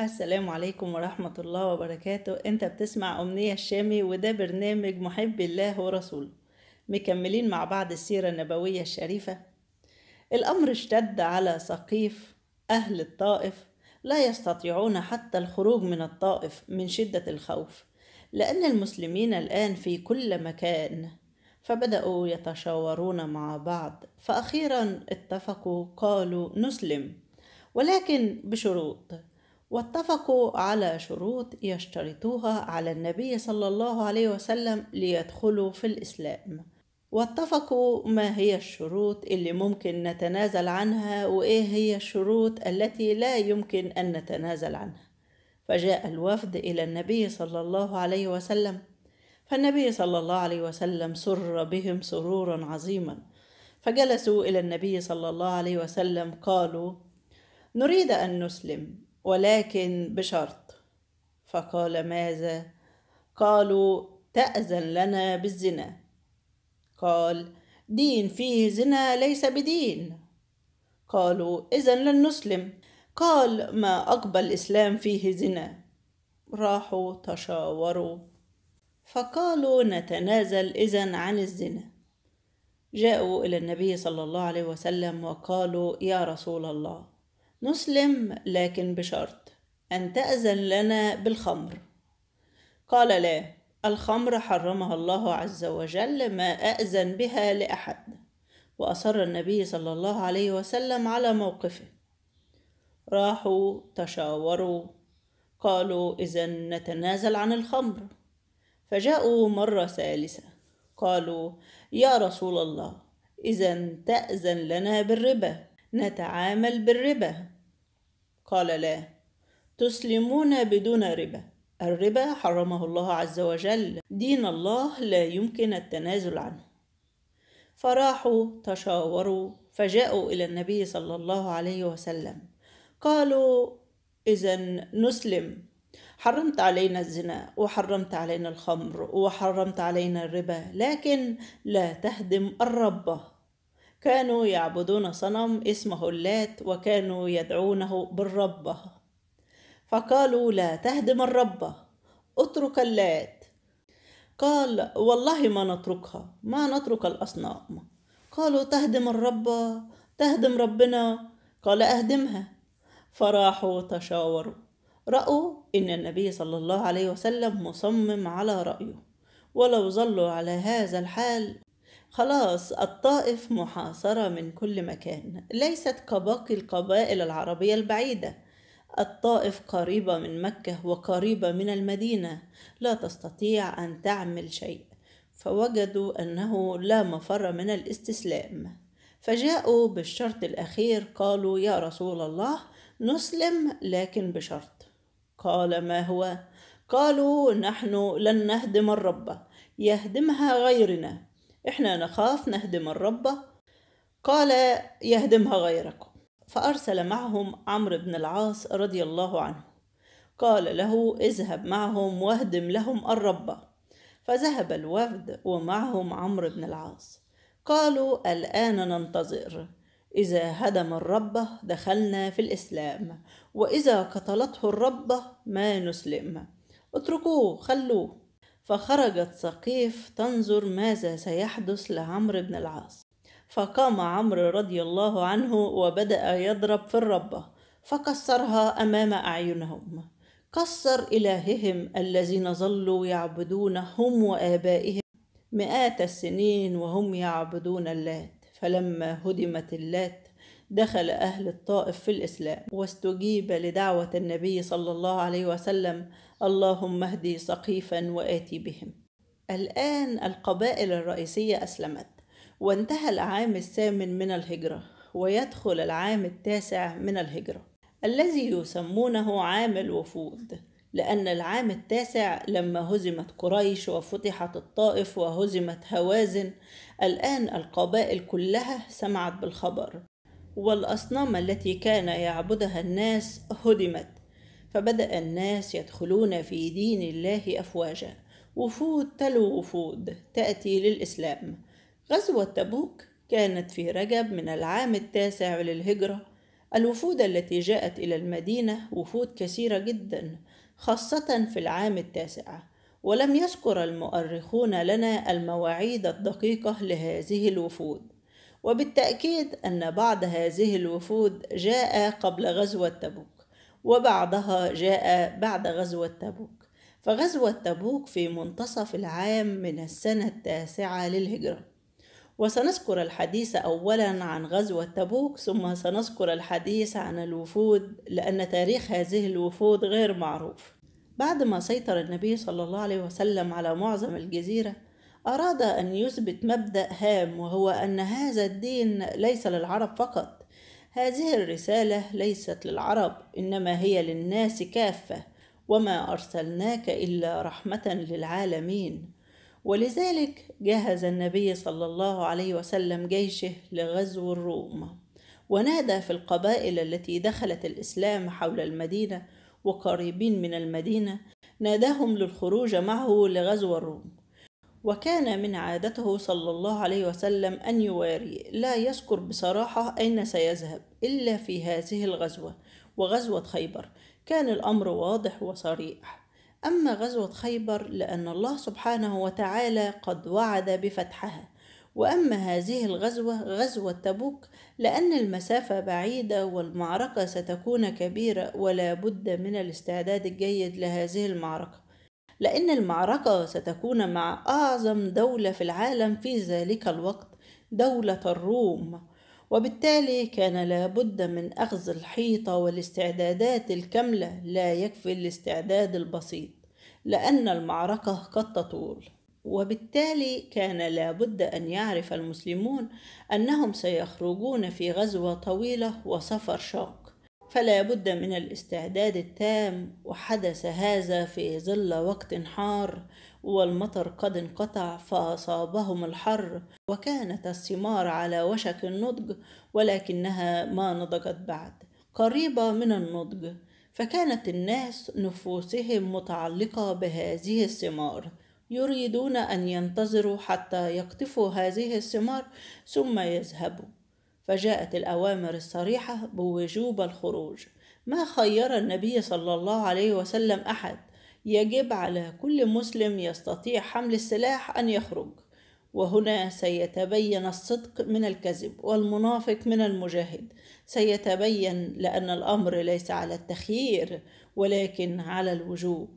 السلام عليكم ورحمة الله وبركاته انت بتسمع أمنية الشامي وده برنامج محب الله ورسوله مكملين مع بعض السيرة النبوية الشريفة الأمر اشتد على سقيف أهل الطائف لا يستطيعون حتى الخروج من الطائف من شدة الخوف لأن المسلمين الآن في كل مكان فبدأوا يتشاورون مع بعض فأخيرا اتفقوا قالوا نسلم ولكن بشروط واتفقوا على شروط يشترطوها على النبي صلى الله عليه وسلم ليدخلوا في الإسلام واتفقوا ما هي الشروط اللي ممكن نتنازل عنها وإيه هي الشروط التي لا يمكن أن نتنازل عنها فجاء الوفد إلى النبي صلى الله عليه وسلم فالنبي صلى الله عليه وسلم سر بهم سرورا عظيما فجلسوا إلى النبي صلى الله عليه وسلم قالوا نريد أن نسلم ولكن بشرط فقال ماذا قالوا تاذن لنا بالزنا قال دين فيه زنا ليس بدين قالوا اذا لن نسلم قال ما اقبل الاسلام فيه زنا راحوا تشاوروا فقالوا نتنازل اذا عن الزنا جاءوا الى النبي صلى الله عليه وسلم وقالوا يا رسول الله نسلم لكن بشرط أن تأذن لنا بالخمر قال لا الخمر حرمها الله عز وجل ما أأذن بها لأحد وأصر النبي صلى الله عليه وسلم على موقفه راحوا تشاوروا قالوا إذا نتنازل عن الخمر فجاءوا مرة ثالثة قالوا يا رسول الله إذا تأذن لنا بالربا نتعامل بالربا قال لا تسلمون بدون ربا الربا حرمه الله عز وجل دين الله لا يمكن التنازل عنه فراحوا تشاوروا فجاءوا الى النبي صلى الله عليه وسلم قالوا اذا نسلم حرمت علينا الزنا وحرمت علينا الخمر وحرمت علينا الربا لكن لا تهدم الربه كانوا يعبدون صنم اسمه اللات وكانوا يدعونه بالربة فقالوا لا تهدم الربة اترك اللات قال والله ما نتركها ما نترك الأصنام قالوا تهدم الربة تهدم ربنا قال أهدمها فراحوا تشاوروا رأوا إن النبي صلى الله عليه وسلم مصمم على رأيه ولو ظلوا على هذا الحال خلاص الطائف محاصرة من كل مكان ليست كباقي القبائل العربية البعيدة الطائف قريبة من مكة وقريبة من المدينة لا تستطيع أن تعمل شيء فوجدوا أنه لا مفر من الاستسلام فجاءوا بالشرط الأخير قالوا يا رسول الله نسلم لكن بشرط قال ما هو؟ قالوا نحن لن نهدم الرب يهدمها غيرنا إحنا نخاف نهدم الربة قال يهدمها غيركم فأرسل معهم عمرو بن العاص رضي الله عنه قال له اذهب معهم واهدم لهم الربة فذهب الوفد ومعهم عمرو بن العاص قالوا الآن ننتظر إذا هدم الربة دخلنا في الإسلام وإذا قتلته الربة ما نسلم اتركوه خلوه فخرجت ثقيف تنظر ماذا سيحدث لعمرو بن العاص فقام عمرو رضي الله عنه وبدأ يضرب في الربة فكسرها أمام أعينهم كسر إلههم الذين ظلوا يعبدونهم وآبائهم مئات السنين وهم يعبدون اللات فلما هدمت اللات دخل أهل الطائف في الإسلام واستجيب لدعوة النبي صلى الله عليه وسلم اللهم اهدي سقيفا واتي بهم الان القبائل الرئيسيه اسلمت وانتهى العام الثامن من الهجره ويدخل العام التاسع من الهجره الذي يسمونه عام الوفود لأن العام التاسع لما هزمت قريش وفتحت الطائف وهزمت هوازن الآن القبائل كلها سمعت بالخبر والأصنام التي كان يعبدها الناس هدمت فبدأ الناس يدخلون في دين الله أفواجا وفود تلو وفود تأتي للإسلام غزوة تبوك كانت في رجب من العام التاسع للهجرة الوفود التي جاءت إلى المدينة وفود كثيرة جدا خاصة في العام التاسع ولم يذكر المؤرخون لنا المواعيد الدقيقة لهذه الوفود وبالتأكيد أن بعض هذه الوفود جاء قبل غزوة تبوك وبعضها جاء بعد غزوة تبوك فغزوة تبوك في منتصف العام من السنة التاسعة للهجرة وسنذكر الحديث أولا عن غزوة تبوك ثم سنذكر الحديث عن الوفود لأن تاريخ هذه الوفود غير معروف بعد ما سيطر النبي صلى الله عليه وسلم على معظم الجزيرة أراد أن يثبت مبدأ هام وهو أن هذا الدين ليس للعرب فقط هذه الرسالة ليست للعرب إنما هي للناس كافة وما أرسلناك إلا رحمة للعالمين ولذلك جهز النبي صلى الله عليه وسلم جيشه لغزو الروم ونادى في القبائل التي دخلت الإسلام حول المدينة وقريبين من المدينة ناداهم للخروج معه لغزو الروم وكان من عادته صلى الله عليه وسلم أن يواري لا يذكر بصراحة أين سيذهب إلا في هذه الغزوة وغزوة خيبر كان الأمر واضح وصريح أما غزوة خيبر لأن الله سبحانه وتعالى قد وعد بفتحها وأما هذه الغزوة غزوة تبوك لأن المسافة بعيدة والمعركة ستكون كبيرة ولا بد من الاستعداد الجيد لهذه المعركة لأن المعركة ستكون مع أعظم دولة في العالم في ذلك الوقت دولة الروم وبالتالي كان لابد من أخذ الحيطة والاستعدادات الكاملة لا يكفي الاستعداد البسيط لأن المعركة قد تطول وبالتالي كان لابد أن يعرف المسلمون أنهم سيخرجون في غزوة طويلة وسفر شاق فلا بد من الاستعداد التام وحدث هذا في ظل وقت حار والمطر قد انقطع فاصابهم الحر وكانت الثمار على وشك النضج ولكنها ما نضجت بعد قريبه من النضج فكانت الناس نفوسهم متعلقه بهذه الثمار يريدون ان ينتظروا حتى يقطفوا هذه الثمار ثم يذهبوا فجاءت الأوامر الصريحة بوجوب الخروج ما خير النبي صلى الله عليه وسلم أحد يجب على كل مسلم يستطيع حمل السلاح أن يخرج وهنا سيتبين الصدق من الكذب والمنافق من المجاهد سيتبين لأن الأمر ليس على التخيير ولكن على الوجوب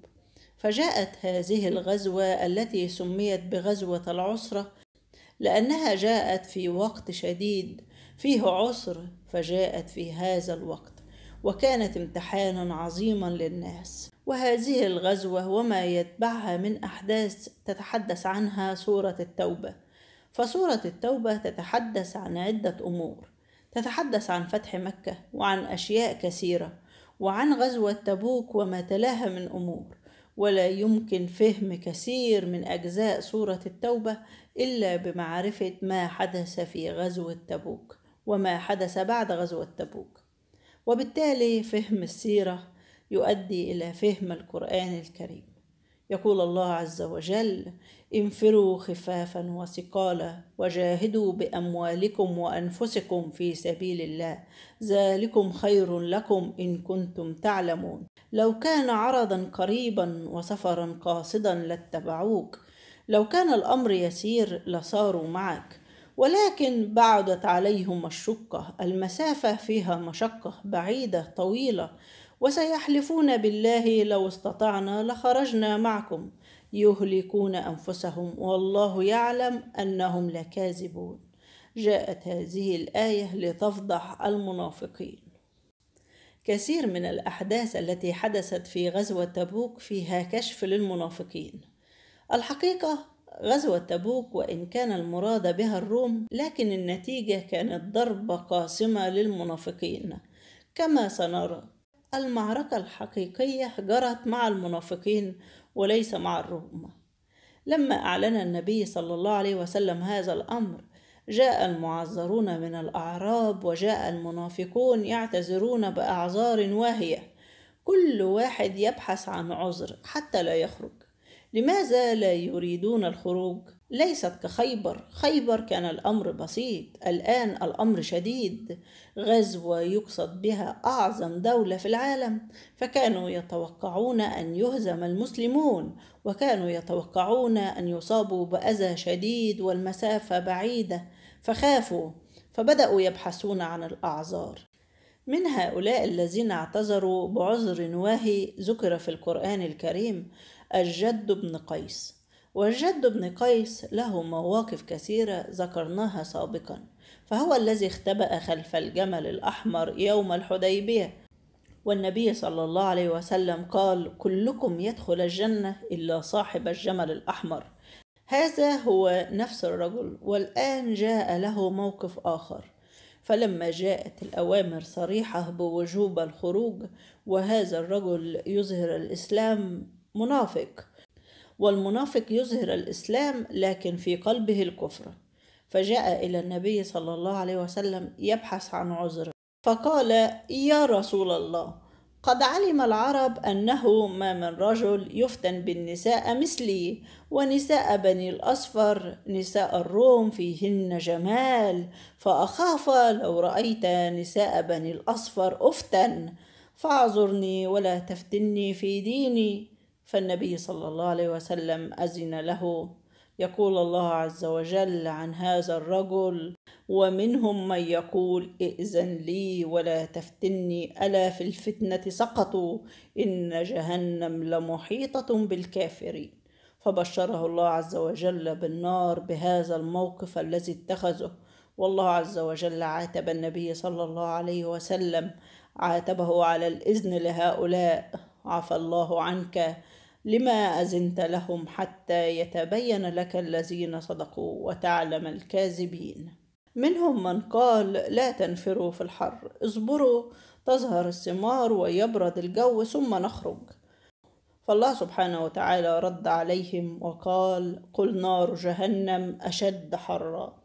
فجاءت هذه الغزوة التي سميت بغزوة العسرة لأنها جاءت في وقت شديد فيه عسر فجاءت في هذا الوقت وكانت امتحانا عظيما للناس وهذه الغزوه وما يتبعها من احداث تتحدث عنها سوره التوبه فسوره التوبه تتحدث عن عده امور تتحدث عن فتح مكه وعن اشياء كثيره وعن غزوه تبوك وما تلاها من امور ولا يمكن فهم كثير من اجزاء سوره التوبه الا بمعرفه ما حدث في غزوه تبوك وما حدث بعد غزوة تبوك وبالتالي فهم السيرة يؤدي إلى فهم القرآن الكريم يقول الله عز وجل انفروا خفافا وثقالا وجاهدوا بأموالكم وأنفسكم في سبيل الله ذلكم خير لكم إن كنتم تعلمون لو كان عرضا قريبا وسفرا قاصدا لاتبعوك لو كان الأمر يسير لصاروا معك ولكن بعدت عليهم الشقة المسافة فيها مشقة بعيدة طويلة وسيحلفون بالله لو استطعنا لخرجنا معكم يهلكون أنفسهم والله يعلم أنهم لكاذبون جاءت هذه الآية لتفضح المنافقين كثير من الأحداث التي حدثت في غزوة تبوك فيها كشف للمنافقين الحقيقة غزوة تبوك وإن كان المراد بها الروم لكن النتيجة كانت ضربة قاسمة للمنافقين كما سنرى المعركة الحقيقية جرت مع المنافقين وليس مع الروم لما أعلن النبي صلى الله عليه وسلم هذا الأمر جاء المعذرون من الأعراب وجاء المنافقون يعتذرون بأعذار واهية كل واحد يبحث عن عذر حتى لا يخرج لماذا لا يريدون الخروج ليست كخيبر خيبر كان الامر بسيط الان الامر شديد غزوه يقصد بها اعظم دوله في العالم فكانوا يتوقعون ان يهزم المسلمون وكانوا يتوقعون ان يصابوا باذى شديد والمسافه بعيده فخافوا فبداوا يبحثون عن الاعذار من هؤلاء الذين اعتذروا بعذر واهي ذكر في القران الكريم الجد بن قيس والجد بن قيس له مواقف كثيرة ذكرناها سابقا فهو الذي اختبأ خلف الجمل الأحمر يوم الحديبية والنبي صلى الله عليه وسلم قال كلكم يدخل الجنة إلا صاحب الجمل الأحمر هذا هو نفس الرجل والآن جاء له موقف آخر فلما جاءت الأوامر صريحة بوجوب الخروج وهذا الرجل يظهر الإسلام منافق والمنافق يظهر الإسلام لكن في قلبه الكفر فجاء إلى النبي صلى الله عليه وسلم يبحث عن عذر فقال يا رسول الله قد علم العرب أنه ما من رجل يفتن بالنساء مثلي ونساء بني الأصفر نساء الروم فيهن جمال فأخاف لو رأيت نساء بني الأصفر أفتن فاعذرني ولا تفتني في ديني فالنبي صلى الله عليه وسلم أذن له يقول الله عز وجل عن هذا الرجل ومنهم من يقول ائذن لي ولا تفتني ألا في الفتنة سقطوا إن جهنم لمحيطة بالكافرين فبشره الله عز وجل بالنار بهذا الموقف الذي اتخذه والله عز وجل عاتب النبي صلى الله عليه وسلم عاتبه على الإذن لهؤلاء عفى الله عنك لما أذنت لهم حتى يتبين لك الذين صدقوا وتعلم الكاذبين منهم من قال لا تنفروا في الحر اصبروا تظهر الثمار ويبرد الجو ثم نخرج فالله سبحانه وتعالى رد عليهم وقال قل نار جهنم أشد حرا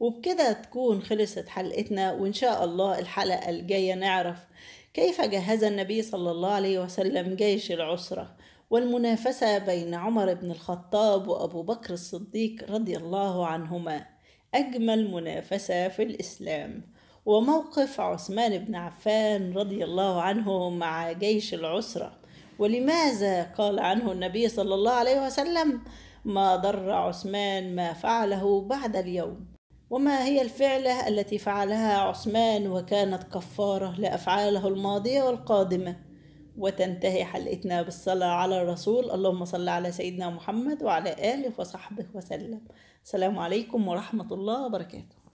وبكده تكون خلصت حلقتنا وإن شاء الله الحلقة الجاية نعرف كيف جهز النبي صلى الله عليه وسلم جيش العسرة والمنافسة بين عمر بن الخطاب وأبو بكر الصديق رضي الله عنهما أجمل منافسة في الإسلام وموقف عثمان بن عفان رضي الله عنه مع جيش العسرة ولماذا قال عنه النبي صلى الله عليه وسلم ما ضر عثمان ما فعله بعد اليوم وما هي الفعلة التي فعلها عثمان وكانت كفارة لأفعاله الماضية والقادمة وتنتهي حلقتنا بالصلاة على الرسول اللهم صل على سيدنا محمد وعلى آله وصحبه وسلم السلام عليكم ورحمة الله وبركاته